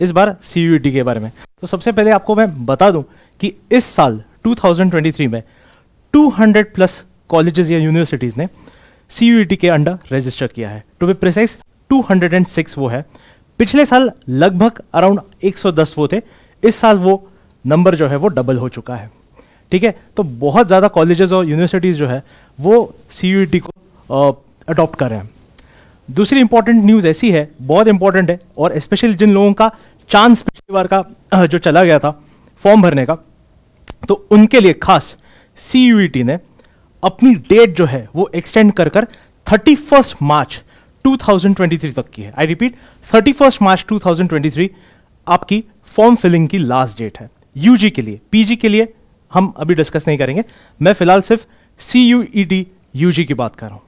इस बार सी e के बारे में तो सबसे पहले आपको मैं बता दूं कि इस साल 2023 में 200 प्लस कॉलेजेस या यूनिवर्सिटीज़ ने सी e के अंडर रजिस्टर किया है टू बी प्रिसाइस 206 वो है पिछले साल लगभग अराउंड 110 वो थे इस साल वो नंबर जो है वो डबल हो चुका है ठीक है तो बहुत ज़्यादा कॉलेजेस और यूनिवर्सिटीज़ जो है वो सी e को अडॉप्ट कर रहे हैं दूसरी इंपॉर्टेंट न्यूज़ ऐसी है बहुत इंपॉर्टेंट है और स्पेशली जिन लोगों का चांस पिछली बार का जो चला गया था फॉर्म भरने का तो उनके लिए खास सी e ने अपनी डेट जो है वो एक्सटेंड कर कर थर्टी फर्स्ट मार्च 2023 तक की है I repeat thirty first March 2023 आपकी फॉर्म फिलिंग की लास्ट डेट है यू के लिए पी के लिए हम अभी डिस्कस नहीं करेंगे मैं फिलहाल सिर्फ C U E T U की बात कर रहा हूँ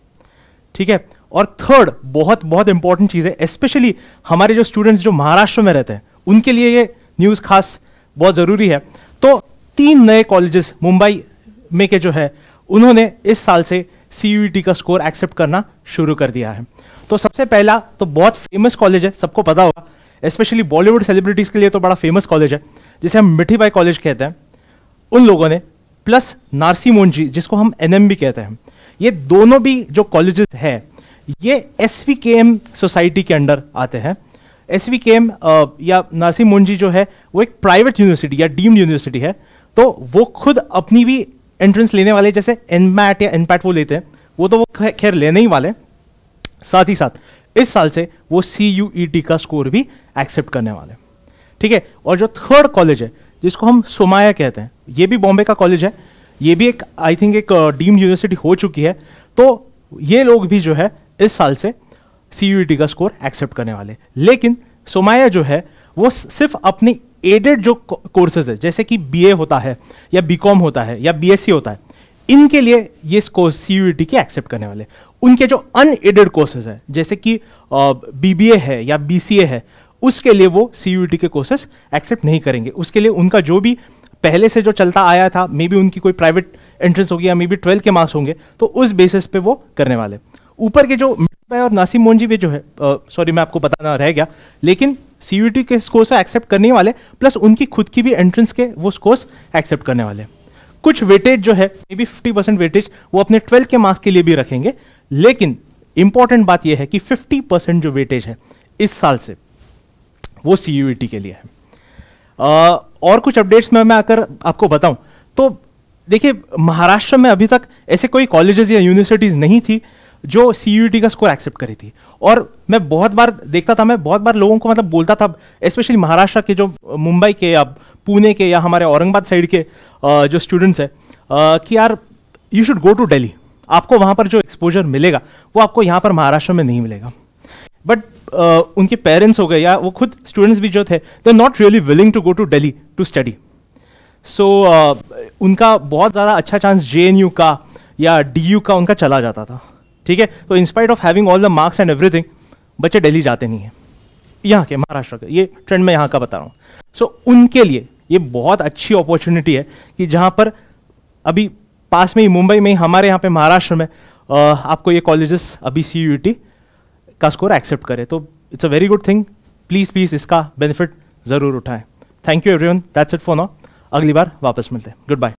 ठीक है और थर्ड बहुत बहुत इंपॉर्टेंट चीज़ है स्पेशली हमारे जो स्टूडेंट्स जो महाराष्ट्र में रहते हैं उनके लिए ये न्यूज़ खास बहुत ज़रूरी है तो तीन नए कॉलेजेस मुंबई में के जो है उन्होंने इस साल से सी e का स्कोर एक्सेप्ट करना शुरू कर दिया है तो सबसे पहला तो बहुत फेमस कॉलेज है सबको पता होगा स्पेशली बॉलीवुड सेलिब्रिटीज़ के लिए तो बड़ा फेमस कॉलेज है जिसे हम मिठी बाई कॉलेज कहते हैं उन लोगों ने प्लस नारसी मोन्जी जिसको हम एन कहते हैं ये दोनों भी जो कॉलेजेस है ये एस सोसाइटी के अंडर आते हैं एस वी केम या नासिम मुंजी जो है वो एक प्राइवेट यूनिवर्सिटी या डीम्ड यूनिवर्सिटी है तो वो खुद अपनी भी एंट्रेंस लेने वाले जैसे एन या एन वो लेते हैं वो तो वो खैर लेने ही वाले साथ ही साथ इस साल से वो सी यू ई टी का स्कोर भी एक्सेप्ट करने वाले ठीक है और जो थर्ड कॉलेज है जिसको हम सोमाया कहते हैं ये भी बॉम्बे का कॉलेज है ये भी एक आई थिंक एक डीम्ड यूनिवर्सिटी हो चुकी है तो ये लोग भी जो है इस साल से सी का स्कोर एक्सेप्ट करने वाले लेकिन सोमाया जो है वो सिर्फ अपनी एडेड जो कोर्सेज है जैसे कि बीए होता है या बीकॉम होता है या बीएससी होता है इनके लिए ये कोर्स सी के एक्सेप्ट करने वाले उनके जो अनएडेड कोर्सेज हैं जैसे कि बीबीए है या बीसीए है उसके लिए वो सी के कोर्सेज एक्सेप्ट नहीं करेंगे उसके लिए उनका जो भी पहले से जो चलता आया था मे बी उनकी कोई प्राइवेट एंट्रेंस होगी या मे बी ट्वेल्थ के मार्क्स होंगे तो उस बेसिस पे वो करने वाले ऊपर के जो है और नासिम मोनजी भी जो है सॉरी मैं आपको बताना रह गया लेकिन सी के स्कोर्स तो एक्सेप्ट करने वाले प्लस उनकी खुद की भी एंट्रेंस के वो स्कोर्स एक्सेप्ट करने वाले कुछ वेटेज जो है maybe fifty percent weightage वो अपने ट्वेल्थ के मार्क्स के लिए भी रखेंगे लेकिन इंपॉर्टेंट बात यह है कि फिफ्टी परसेंट जो वेटेज है इस साल से वो सी के लिए है आ, और कुछ अपडेट्स में मैं आकर आपको बताऊं तो देखिए महाराष्ट्र में अभी तक ऐसे कोई कॉलेजेस या यूनिवर्सिटीज़ नहीं थी जो सी का स्कोर एक्सेप्ट करी थी और मैं बहुत बार देखता था मैं बहुत बार लोगों को मतलब बोलता था स्पेशली महाराष्ट्र के जो मुंबई के या पुणे के या हमारे औरंगाबाद साइड के जो स्टूडेंट्स हैं कि यार you should go to Delhi आपको वहाँ पर जो एक्सपोजर मिलेगा वो आपको यहाँ पर महाराष्ट्र में नहीं मिलेगा बट उनके पेरेंट्स हो गए या वो खुद स्टूडेंट्स भी जो थे they not really willing to go to Delhi to study so उनका बहुत ज़्यादा अच्छा चांस जे का या डी का उनका चला जाता था ठीक है तो in spite of having all the marks and everything बच्चे डेली जाते नहीं हैं यहाँ के महाराष्ट्र के ये ट्रेंड मैं यहाँ का बता रहा हूँ सो so, उनके लिए ये बहुत अच्छी अपॉर्चुनिटी है कि जहाँ पर अभी पास में ही मुंबई में ही हमारे यहाँ पे महाराष्ट्र में आ, आपको ये कॉलेजेस अभी सी का स्कोर एक्सेप्ट करे तो it's a very good thing please please इसका बेनिफिट ज़रूर उठाएं thank you one that's it for now अगली बार वापस मिलते हैं गुड बाय